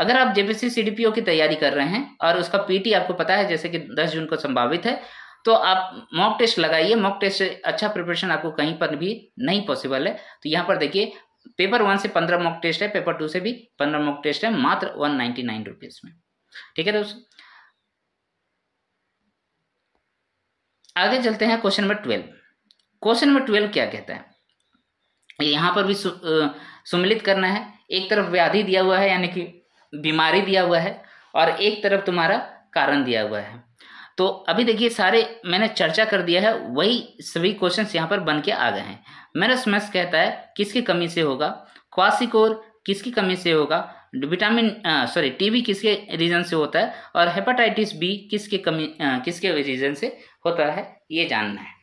अगर आप जेपीसी सीडीपीओ की तैयारी कर रहे हैं और उसका पीटी आपको पता है जैसे कि 10 जून को संभावित है तो आप मॉक टेस्ट लगाइए मॉक टेस्ट से अच्छा प्रिपरेशन आपको कहीं पर भी नहीं पॉसिबल है तो यहाँ पर देखिए पेपर वन से पंद्रह मॉक टेस्ट है पेपर टू से भी पंद्रह मॉक टेस्ट है मात्र वन नाइन्टी नाइन रुपीज़ में ठीक है दोस्तों आगे चलते हैं question number twelve question number twelve क्या कहता है यहाँ पर भी सु, आ, सुमिलित करना है एक तरफ व्याधि दिया हुआ है यानी कि बीमारी दिया हुआ है और एक तरफ तुम्हारा कारण दिया हुआ है तो अभी देखिए सारे मैंने चर्चा कर दिया है वही सभी क्वेश्चन यहाँ पर बन के आ गए हैं मेरा स्मैस कहता है किसकी कमी से होगा क्वासिकोर किसकी कमी से होगा विटामिन सॉरी टीबी किसके रीजन से होता है और हेपाटाइटिस बी किसके कमी आ, किसके रीजन से होता है ये जानना है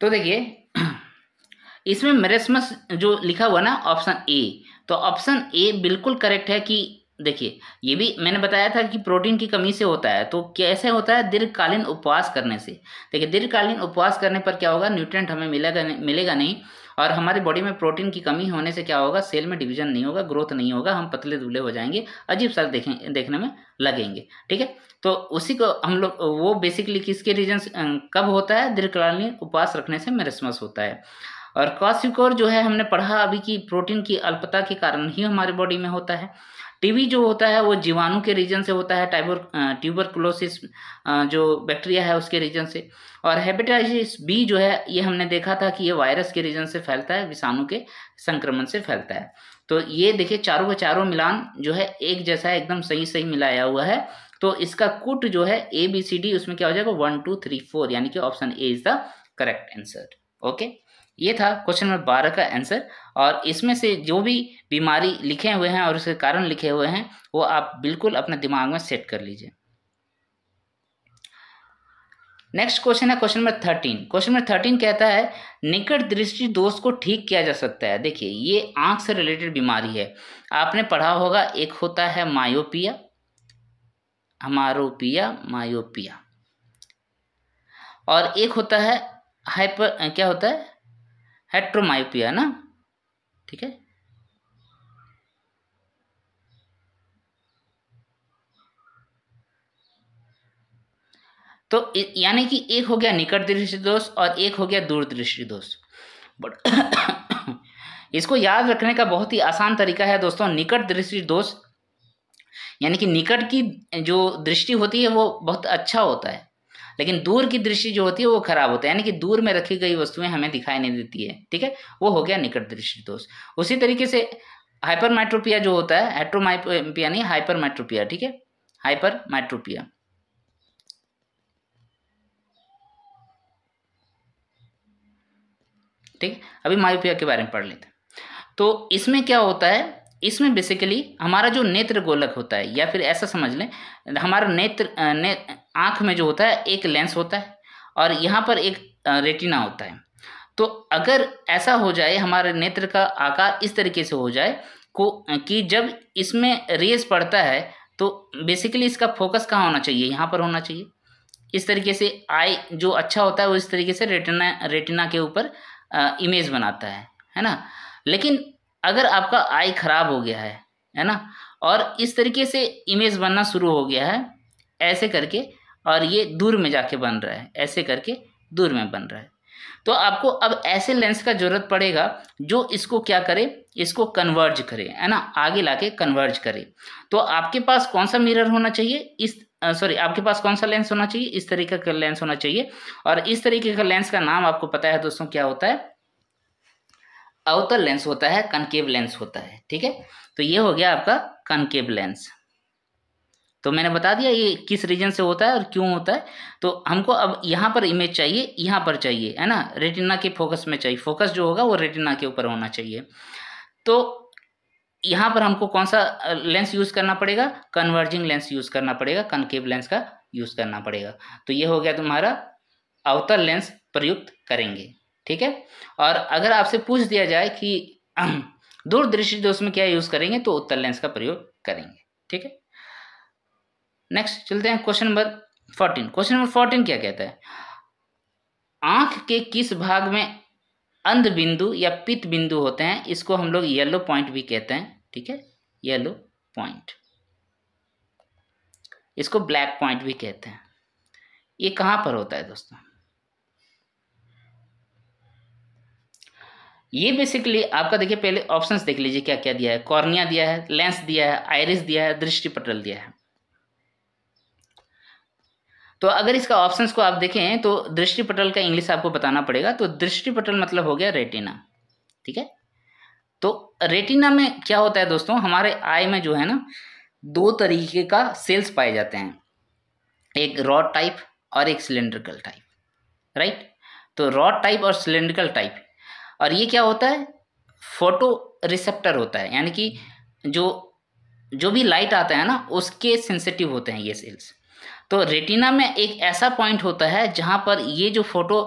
तो देखिए इसमें मेरेस्मस जो लिखा हुआ ना ऑप्शन ए तो ऑप्शन ए बिल्कुल करेक्ट है कि देखिए ये भी मैंने बताया था कि प्रोटीन की कमी से होता है तो कैसे होता है दीर्घकालीन उपवास करने से देखिए दीर्घकालीन उपवास करने पर क्या होगा न्यूट्रेंट हमें मिलेगा मिलेगा नहीं और हमारे बॉडी में प्रोटीन की कमी होने से क्या होगा सेल में डिवीजन नहीं होगा ग्रोथ नहीं होगा हम पतले दुबले हो जाएंगे अजीब सा देखें देखने में लगेंगे ठीक है तो उसी को हम लोग वो बेसिकली किसके रीजन कब होता है दीर्घकालीन उपवास रखने से मेरेस्मस होता है और क्वासिकोर जो है हमने पढ़ा अभी कि प्रोटीन की अल्पता के कारण ही हमारे बॉडी में होता है टीवी जो होता है वो जीवाणु के रीजन से होता है टाइबर ट्यूबरकुलोसिस जो बैक्टीरिया है उसके रीजन से और हेपेटाइटिस बी जो है ये हमने देखा था कि ये वायरस के रीजन से फैलता है विषाणु के संक्रमण से फैलता है तो ये देखिए चारों का चारों मिलान जो है एक जैसा एकदम सही सही मिलाया हुआ है तो इसका कुट जो है ए बी सी डी उसमें क्या हो जाएगा वन टू थ्री फोर यानी कि option A is the correct answer okay ये था क्वेश्चन नंबर बारह का आंसर और इसमें से जो भी बीमारी लिखे हुए हैं और उसके कारण लिखे हुए हैं वो आप बिल्कुल अपने दिमाग में सेट कर लीजिए नेक्स्ट क्वेश्चन है question number thirteen question number thirteen कहता है निकट दृष्टि दोष को ठीक किया जा सकता है देखिए ये आंख से रिलेटेड बीमारी है आपने पढ़ा होगा एक होता है मायोपिया हमारोपिया मायोपिया और एक होता है हाइपर क्या होता है हेट्रोमायोपिया ना ठीक है तो यानी कि एक हो गया निकट दृष्टि दोष और एक हो गया दूरदृष्टि दोष बट <coughs> इसको याद रखने का बहुत ही आसान तरीका है दोस्तों निकट दृष्टि दोष यानी कि निकट की जो दृष्टि होती है वो बहुत अच्छा होता है लेकिन दूर की दृष्टि जो होती है वो खराब होता है यानी कि दूर में रखी गई वस्तुएं हमें दिखाई नहीं देती है ठीक है वो हो गया निकट दृष्टि दोष उसी तरीके से हाइपरमाइट्रोपिया जो होता है हाइट्रोमाइपिया नहीं हाइपरमाइट्रोपिया ठीक है हाइपरमाइट्रोपिया ठीक अभी मायोपिया के बारे में पढ़ लेते हैं तो इसमें क्या होता है इसमें बेसिकली हमारा जो नेत्र गोलक होता है या फिर ऐसा समझ लें हमारा नेत्र ने, आँख में जो होता है एक लेंस होता है और यहाँ पर एक रेटिना होता है तो अगर ऐसा हो जाए हमारे नेत्र का आकार इस तरीके से हो जाए को कि जब इसमें रेज पड़ता है तो बेसिकली इसका फोकस कहाँ होना चाहिए यहाँ पर होना चाहिए इस तरीके से आई जो अच्छा होता है वो इस तरीके से रेटिना रेटिना के ऊपर इमेज बनाता है है ना लेकिन अगर आपका आई खराब हो गया है है ना और इस तरीके से इमेज बनना शुरू हो गया है ऐसे करके और ये दूर में जाके बन रहा है ऐसे करके दूर में बन रहा है तो आपको अब ऐसे लेंस का जरूरत पड़ेगा जो इसको क्या करे इसको कन्वर्ज करे है ना आगे लाके कन्वर्ज करे तो आपके पास कौन सा मिरर होना चाहिए इस सॉरी आपके पास कौन सा लेंस होना चाहिए इस तरीके का लेंस होना चाहिए और इस तरीके का लेंस का नाम आपको पता है दोस्तों क्या होता है अवतल लेंस होता है कनकेव लेंस होता है ठीक है तो ये हो गया आपका कनकेव लेंस तो मैंने बता दिया ये किस रीजन से होता है और क्यों होता है तो हमको अब यहाँ पर इमेज चाहिए यहाँ पर चाहिए है ना रेटिना के फोकस में चाहिए फोकस जो होगा वो रेटिना के ऊपर होना चाहिए तो यहाँ पर हमको कौन सा लेंस यूज़ करना पड़ेगा कन्वर्जिंग लेंस यूज़ करना पड़ेगा कनकेव लेंस का यूज़ करना पड़ेगा तो ये हो गया तुम्हारा अवतर लेंस प्रयुक्त करेंगे ठीक है और अगर आपसे पूछ दिया जाए कि <clears throat> दूरदृष्टि दोष में क्या यूज़ करेंगे तो उत्तर लेंस का प्रयोग करेंगे ठीक है नेक्स्ट चलते हैं question number fourteen question number fourteen क्या कहता है आंख के किस भाग में अंध बिंदु या पित्त बिंदु होते हैं इसको हम लोग येलो पॉइंट भी कहते हैं ठीक है येलो पॉइंट इसको ब्लैक पॉइंट भी कहते हैं ये कहां पर होता है दोस्तों ये बेसिकली आपका देखिए पहले ऑप्शंस देख लीजिए क्या क्या दिया है कॉर्निया दिया है लेंस दिया है आयरिस दिया है दृष्टि पटल दिया है तो अगर इसका ऑप्शंस को आप देखें तो दृष्टिपटल का इंग्लिश आपको बताना पड़ेगा तो दृष्टिपटल मतलब हो गया रेटिना ठीक है तो रेटिना में क्या होता है दोस्तों हमारे आई में जो है ना दो तरीके का सेल्स पाए जाते हैं एक रॉड टाइप और एक सिलेंड्रिकल टाइप राइट तो रॉड टाइप और सिलेंड्रिकल टाइप और ये क्या होता है फोटो रिसेप्टर होता है यानी कि जो जो भी लाइट आता है ना उसके सेंसिटिव होते हैं ये सेल्स तो रेटिना में एक ऐसा पॉइंट होता है जहाँ पर ये जो फोटो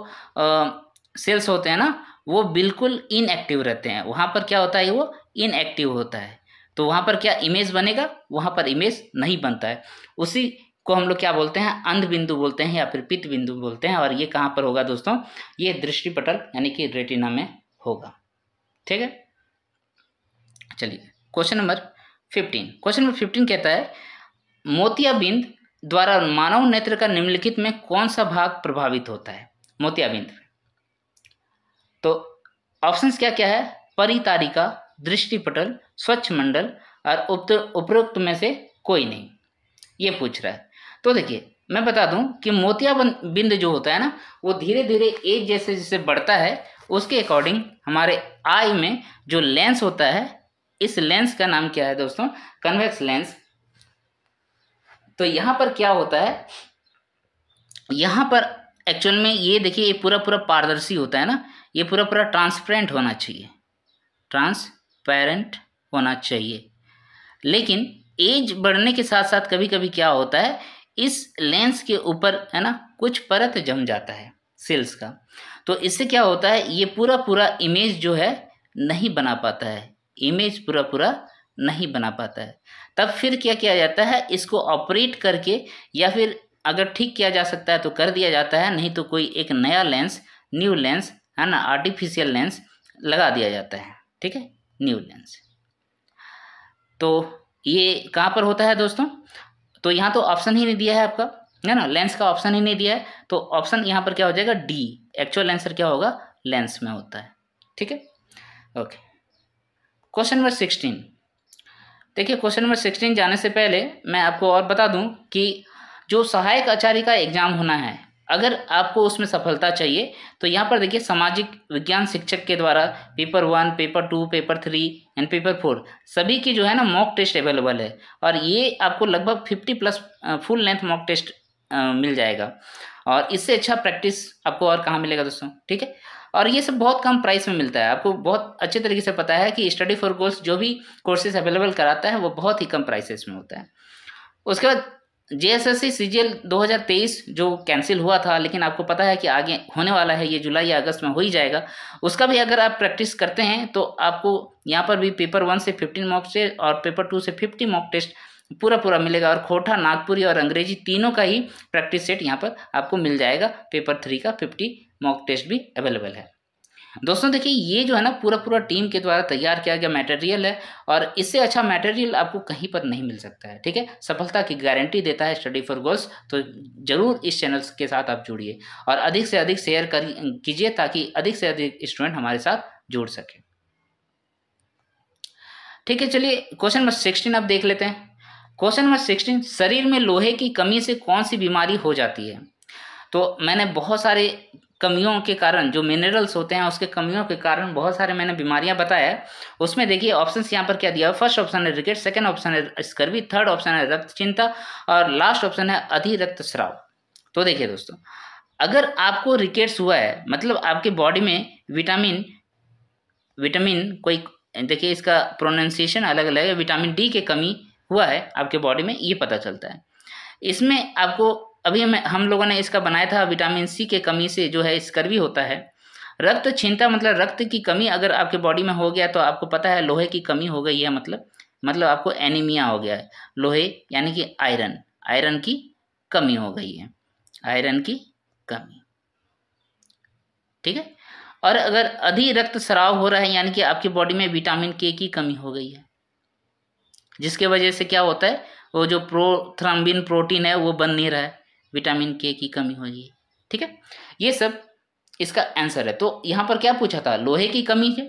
सेल्स होते हैं ना वो बिल्कुल इनएक्टिव रहते हैं वहाँ पर क्या होता है वो इनएक्टिव होता है तो वहाँ पर क्या इमेज बनेगा वहाँ पर इमेज नहीं बनता है उसी को हम लोग क्या बोलते हैं अंध बिंदु बोलते हैं या फिर पित्त बिंदु बोलते हैं और ये कहाँ पर होगा दोस्तों ये दृष्टिपटल यानी कि रेटिना में होगा ठीक है चलिए question number fifteen question number fifteen कहता है मोतियाबिंद द्वारा मानव नेत्र का निम्नलिखित में कौन सा भाग प्रभावित होता है मोतियाबिंद तो ऑप्शंस क्या क्या है परितारिका दृष्टिपटल स्वच्छ मंडल और उपरोक्त में से कोई नहीं ये पूछ रहा है तो देखिए मैं बता दूं कि मोतियाबिंद जो होता है ना वो धीरे धीरे एज जैसे जैसे बढ़ता है उसके अकॉर्डिंग हमारे आई में जो लेंस होता है इस लेंस का नाम क्या है दोस्तों कन्वेक्स लेंस तो यहाँ पर क्या होता है यहाँ पर एक्चुअल में ये देखिए ये पूरा पूरा पारदर्शी होता है ना ये पूरा पूरा ट्रांसपेरेंट होना चाहिए ट्रांसपेरेंट होना चाहिए लेकिन एज बढ़ने के साथ साथ कभी कभी क्या होता है इस लेंस के ऊपर है ना कुछ परत जम जाता है सेल्स का तो इससे क्या होता है ये पूरा पूरा इमेज जो है नहीं बना पाता है इमेज पूरा पूरा नहीं बना पाता है तब फिर क्या किया जाता है इसको ऑपरेट करके या फिर अगर ठीक किया जा सकता है तो कर दिया जाता है नहीं तो कोई एक नया लेंस न्यू लेंस है ना आर्टिफिशियल लेंस लगा दिया जाता है ठीक है न्यू लेंस तो ये कहाँ पर होता है दोस्तों तो यहाँ तो ऑप्शन ही नहीं दिया है आपका है ना लेंस का ऑप्शन ही नहीं दिया है तो ऑप्शन यहाँ पर क्या हो जाएगा डी एक्चुअल आंसर क्या होगा लेंस में होता है ठीक है ओके क्वेश्चन नंबर सिक्सटीन देखिए क्वेश्चन नंबर सिक्सटीन जाने से पहले मैं आपको और बता दूं कि जो सहायक आचार्य का एग्ज़ाम होना है अगर आपको उसमें सफलता चाहिए तो यहाँ पर देखिए सामाजिक विज्ञान शिक्षक के द्वारा paper one paper two paper three and paper four सभी की जो है ना मॉक टेस्ट अवेलेबल है और ये आपको लगभग fifty plus full length mock test मिल जाएगा और इससे अच्छा प्रैक्टिस आपको और कहाँ मिलेगा दोस्तों ठीक है और ये सब बहुत कम प्राइस में मिलता है आपको बहुत अच्छे तरीके से पता है कि स्टडी फॉर कोर्स जो भी कोर्सेज अवेलेबल कराता है वो बहुत ही कम प्राइसेस में होता है उसके बाद J S S C C G L दो हज़ार तेईस जो कैंसिल हुआ था लेकिन आपको पता है कि आगे होने वाला है ये जुलाई या अगस्त में हो ही जाएगा उसका भी अगर आप प्रैक्टिस करते हैं तो आपको यहाँ पर भी पेपर वन से फिफ्टीन मॉक टेस्ट और पेपर टू से फिफ्टी मॉक टेस्ट पूरा पूरा मिलेगा और खोटा नागपुरी और अंग्रेजी तीनों का ही प्रैक्टिस सेट यहाँ पर आपको मिल जाएगा पेपर थ्री का फिफ्टी मॉक टेस्ट भी अवेलेबल है दोस्तों देखिए ये जो है ना पूरा पूरा टीम के द्वारा तैयार किया गया मटेरियल है और इससे अच्छा मटेरियल आपको कहीं पर नहीं मिल सकता है ठीक है सफलता की गारंटी देता है स्टडी फॉर गोल्स तो ज़रूर इस चैनल के साथ आप जुड़िए और अधिक से अधिक शेयर कर कीजिए ताकि अधिक से अधिक स्टूडेंट हमारे साथ जुड़ सके ठीक है चलिए क्वेश्चन नंबर सिक्सटीन आप देख लेते हैं क्वेश्चन नंबर सिक्सटीन शरीर में लोहे की कमी से कौन सी बीमारी हो जाती है तो मैंने बहुत सारे कमियों के कारण जो मिनरल्स होते हैं उसके कमियों के कारण बहुत सारे मैंने बीमारियां बताया है उसमें देखिए ऑप्शंस यहाँ पर क्या दिया है फर्स्ट ऑप्शन है रिकेट सेकंड ऑप्शन है स्कर्वी थर्ड ऑप्शन है रक्त चिंता और लास्ट ऑप्शन है अधिरक्त स्राव तो देखिए दोस्तों अगर आपको रिकेट्स हुआ है मतलब आपके बॉडी में विटामिन विटामिन कोई देखिए इसका प्रोनाउंसिएशन अलग अलग है विटामिन डी की कमी हुआ है आपके बॉडी में ये पता चलता है इसमें आपको अभी हम हम लोगों ने इसका बनाया था विटामिन सी के कमी से जो है स्कर्वी होता है रक्त छीनता मतलब रक्त की कमी अगर आपके बॉडी में हो गया तो आपको पता है लोहे की कमी हो गई है मतलब मतलब आपको एनीमिया हो गया है लोहे यानी कि आयरन आयरन की कमी हो गई है आयरन की कमी ठीक है और अगर अधिक रक्त स्राव हो रहा है यानी कि आपकी बॉडी में विटामिन के की कमी हो गई है जिसके वजह से क्या होता है वो जो प्रोथ्रम्बिन प्रोटीन है वो बन नहीं रहा है विटामिन के की कमी होगी ठीक है ये सब इसका आंसर है तो यहाँ पर क्या पूछा था लोहे की कमी है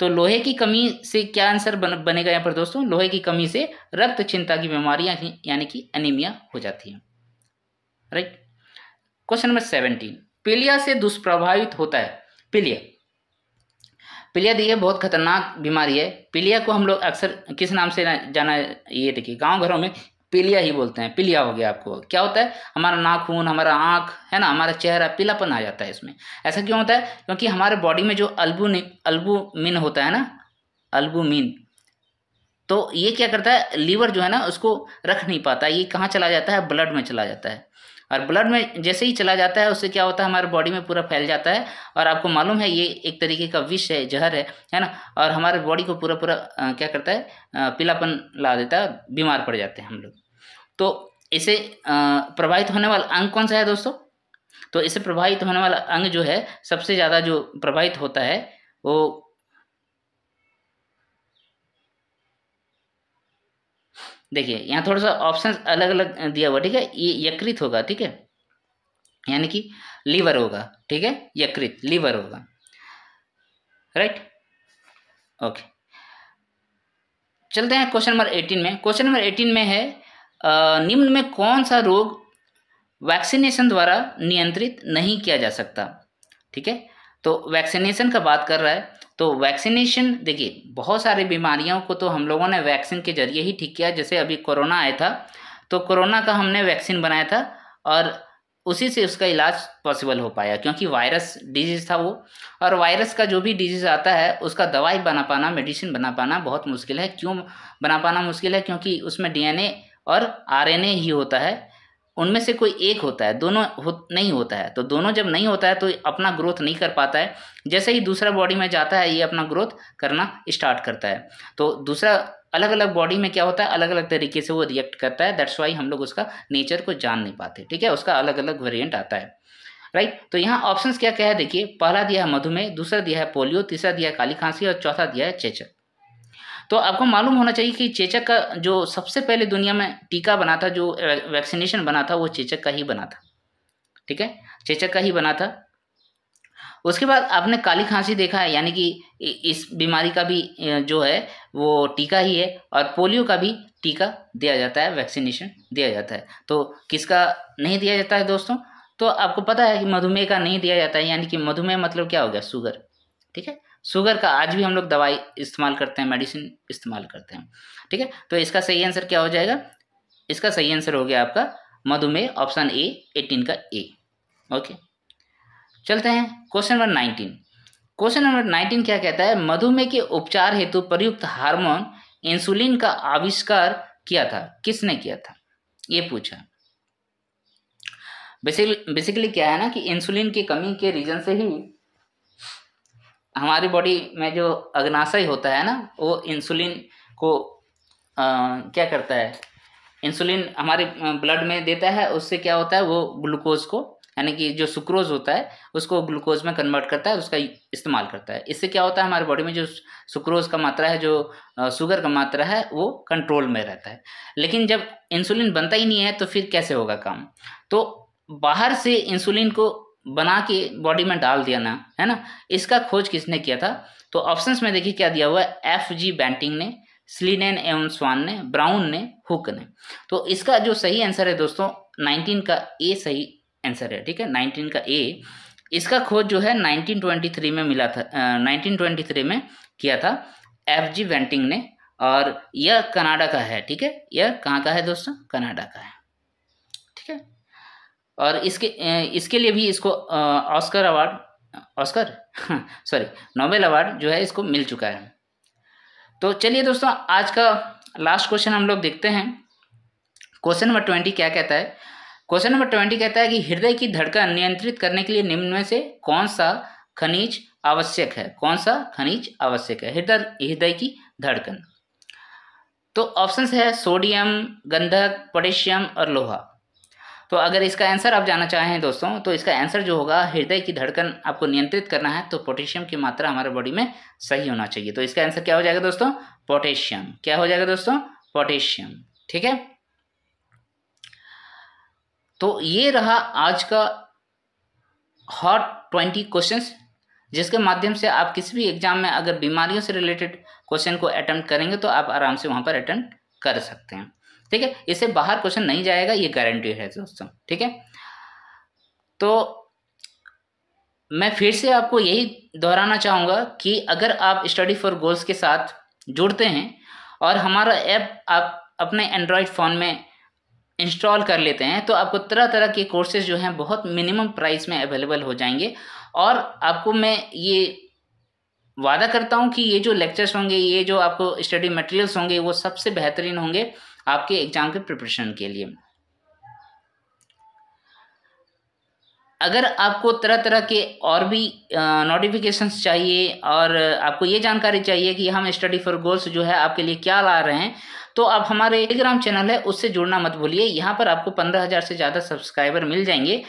तो लोहे की कमी से क्या आंसर बन, बनेगा यहाँ पर दोस्तों लोहे की कमी से रक्त चिंता की बीमारी यानी कि एनीमिया हो जाती है राइट क्वेश्चन नंबर सेवनटीन पीलिया से दुष्प्रभावित होता है पीलिया पीलिया देखिए बहुत खतरनाक बीमारी है पीलिया को हम लोग अक्सर किस नाम से जाना ये देखिए गांव घरों में पीलिया ही बोलते हैं पीलिया हो गया आपको क्या होता है हमारा नाखून हमारा आँख है ना हमारा चेहरा पीलापन आ जाता है इसमें ऐसा क्यों होता है क्योंकि हमारे बॉडी में जो अल्बू अल्बुमिन होता है ना अल्बुमिन तो ये क्या करता है लीवर जो है ना उसको रख नहीं पाता ये कहाँ चला जाता है ब्लड में चला जाता है और ब्लड में जैसे ही चला जाता है उससे क्या होता है हमारे बॉडी में पूरा फैल जाता है और आपको मालूम है ये एक तरीके का विष है जहर है है ना और हमारे बॉडी को पूरा पूरा क्या करता है पीलापन ला देता है बीमार पड़ जाते हैं हम लोग तो इसे प्रभावित होने वाला अंग कौन सा है दोस्तों तो इसे प्रभावित होने वाला अंग जो है सबसे ज़्यादा जो प्रभावित होता है वो देखिए यहाँ थोड़ा सा ऑप्शन अलग अलग दिया हुआ ठीक है ये यकृत होगा ठीक है यानी कि लीवर होगा ठीक है यकृत लीवर होगा राइट ओके चलते हैं क्वेश्चन नंबर एटीन में क्वेश्चन नंबर एटीन में है निम्न में कौन सा रोग वैक्सीनेशन द्वारा नियंत्रित नहीं किया जा सकता ठीक है तो वैक्सीनेशन का बात कर रहा है तो वैक्सीनेशन देखिए बहुत सारी बीमारियों को तो हम लोगों ने वैक्सीन के जरिए ही ठीक किया जैसे अभी कोरोना आया था तो कोरोना का हमने वैक्सीन बनाया था और उसी से उसका इलाज पॉसिबल हो पाया क्योंकि वायरस डिजीज़ था वो और वायरस का जो भी डिजीज़ आता है उसका दवाई बना पाना मेडिसिन बना पाना बहुत मुश्किल है क्यों बना पाना मुश्किल है क्योंकि उसमें डीएनए और आरएनए ही होता है उनमें से कोई एक होता है दोनों हो, नहीं होता है तो दोनों जब नहीं होता है तो अपना ग्रोथ नहीं कर पाता है जैसे ही दूसरा बॉडी में जाता है ये अपना ग्रोथ करना स्टार्ट करता है तो दूसरा अलग अलग बॉडी में क्या होता है अलग अलग तरीके से वो रिएक्ट करता है दैट्स वाई हम लोग उसका नेचर को जान नहीं पाते ठीक है उसका अलग अलग वेरियंट आता है राइट तो यहाँ ऑप्शंस क्या क्या है देखिए पहला दिया है मधुमेह दूसरा दिया है पोलियो तीसरा दिया है काली खांसी और चौथा दिया है चेचक तो आपको मालूम होना चाहिए कि चेचक का जो सबसे पहले दुनिया में टीका बना था जो वैक्सीनेशन बना था वो चेचक का ही बना था ठीक है चेचक का ही बना था उसके बाद आपने काली खांसी देखा है यानी कि इस बीमारी का भी जो है वो टीका ही है और पोलियो का भी टीका दिया जाता है वैक्सीनेशन दिया जाता है तो किसका नहीं दिया जाता है दोस्तों तो आपको पता है कि मधुमेह का नहीं दिया जाता है यानी कि मधुमेह मतलब क्या हो गया शुगर ठीक है शुगर का आज भी हम लोग दवाई इस्तेमाल करते हैं मेडिसिन इस्तेमाल करते हैं ठीक है तो इसका सही आंसर क्या हो जाएगा इसका सही आंसर हो गया आपका मधुमेह ऑप्शन ए एटीन का ए ओके चलते हैं question number nineteen question number nineteen क्या कहता है मधुमेह के उपचार हेतु प्रयुक्त हार्मोन इंसुलिन का आविष्कार किया था किसने किया था ये पूछा बेसिकली क्या है ना कि इंसुलिन की कमी के रीजन से ही हमारी बॉडी में जो अग्नाशय होता है ना वो इंसुलिन को आ, क्या करता है इंसुलिन हमारे ब्लड में देता है उससे क्या होता है वो ग्लूकोज को यानी कि जो सुक्रोज होता है उसको ग्लूकोज में कन्वर्ट करता है उसका इस्तेमाल करता है इससे क्या होता है हमारे बॉडी में जो सुक्रोज का मात्रा है जो शुगर का मात्रा है वो कंट्रोल में रहता है लेकिन जब इंसुलिन बनता ही नहीं है तो फिर कैसे होगा काम तो बाहर से इंसुलिन को बना के बॉडी में डाल दिया ना है ना इसका खोज किसने किया था तो ऑप्शंस में देखिए क्या दिया हुआ है एफ जी बैंटिंग ने स्लीनेन एवं स्वान ने ब्राउन ने हुक ने तो इसका जो सही आंसर है दोस्तों नाइनटीन का ए सही आंसर है ठीक है नाइनटीन का ए इसका खोज जो है 1923 में मिला था ट्वेंटी 1923 में किया था एफ जी वेंटिंग ने और यह कनाडा का है ठीक है यह कहाँ का है दोस्तों कनाडा का है ठीक है और इसके इसके लिए भी इसको Oscar award Oscar sorry Nobel award जो है इसको मिल चुका है तो चलिए दोस्तों आज का लास्ट क्वेश्चन हम लोग देखते हैं क्वेश्चन नंबर ट्वेंटी क्या कहता है क्वेश्चन नंबर ट्वेंटी कहता है कि हृदय की धड़कन नियंत्रित करने के लिए निम्न में से कौन सा खनिज आवश्यक है कौन सा खनिज आवश्यक है हृदय हृदय की धड़कन तो ऑप्शन है सोडियम गंधक पोटेशियम और लोहा तो अगर इसका आंसर आप जानना चाहें दोस्तों तो इसका आंसर जो होगा हृदय की धड़कन आपको नियंत्रित करना है तो पोटेशियम की मात्रा हमारे बॉडी में सही होना चाहिए तो इसका आंसर क्या हो जाएगा दोस्तों पोटेशियम क्या हो जाएगा दोस्तों पोटेशियम ठीक है तो ये रहा आज का हॉट ट्वेंटी क्वेश्चंस जिसके माध्यम से आप किसी भी एग्जाम में अगर बीमारियों से रिलेटेड क्वेश्चन को अटैम्प्ट करेंगे तो आप आराम से वहाँ पर अटैम्प्ट कर सकते हैं ठीक है इससे बाहर क्वेश्चन नहीं जाएगा ये गारंटी है दोस्तों ठीक है तो मैं फिर से आपको यही दोहराना चाहूँगा कि अगर आप स्टडी फॉर गोल्स के साथ जुड़ते हैं और हमारा ऐप आप अपने एंड्रॉयड फ़ोन में इंस्टॉल कर लेते हैं तो आपको तरह तरह के कोर्सेज जो हैं बहुत मिनिमम प्राइस में अवेलेबल हो जाएंगे और आपको मैं ये वादा करता हूँ कि ये जो लेक्चर्स होंगे ये जो आपको स्टडी मटेरियल्स होंगे वो सबसे बेहतरीन होंगे आपके एग्जाम के प्रिपरेशन के लिए अगर आपको तरह तरह के और भी नोटिफिकेशंस चाहिए और आपको ये जानकारी चाहिए कि हम स्टडी फॉर गोल्स जो है आपके लिए क्या ला रहे हैं तो आप हमारे टेलीग्राम चैनल है उससे जुड़ना मत भूलिए यहाँ पर आपको पंद्रह हज़ार से ज़्यादा सब्सक्राइबर मिल जाएंगे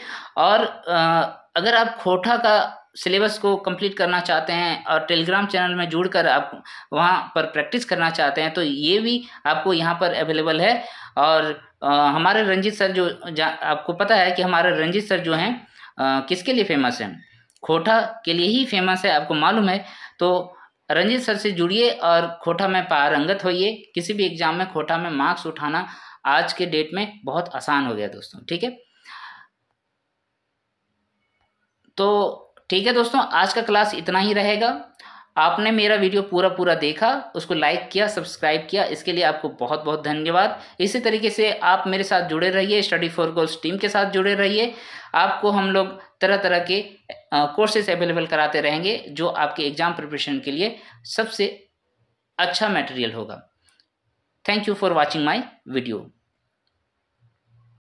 और अगर आप खोटा का सिलेबस को कंप्लीट करना चाहते हैं और टेलीग्राम चैनल में जुड़कर आप वहाँ पर प्रैक्टिस करना चाहते हैं तो ये भी आपको यहाँ पर अवेलेबल है और आ, हमारे रंजीत सर जो आपको पता है कि हमारे रंजीत सर जो हैं किसके लिए फेमस हैं खोटा के लिए ही फेमस है आपको मालूम है तो रंजीत सर से जुड़िए और खोटा में पारंगत होइए किसी भी एग्ज़ाम में खोटा में मार्क्स उठाना आज के डेट में बहुत आसान हो गया दोस्तों ठीक है तो ठीक है दोस्तों आज का क्लास इतना ही रहेगा आपने मेरा वीडियो पूरा पूरा देखा उसको लाइक किया सब्सक्राइब किया इसके लिए आपको बहुत बहुत धन्यवाद इसी तरीके से आप मेरे साथ जुड़े रहिए स्टडी फॉर गोल्स टीम के साथ जुड़े रहिए आपको हम लोग तरह तरह के कोर्सेज अवेलेबल कराते रहेंगे जो आपके एग्ज़ाम प्रिपरेशन के लिए सबसे अच्छा मटेरियल होगा thank you for watching my video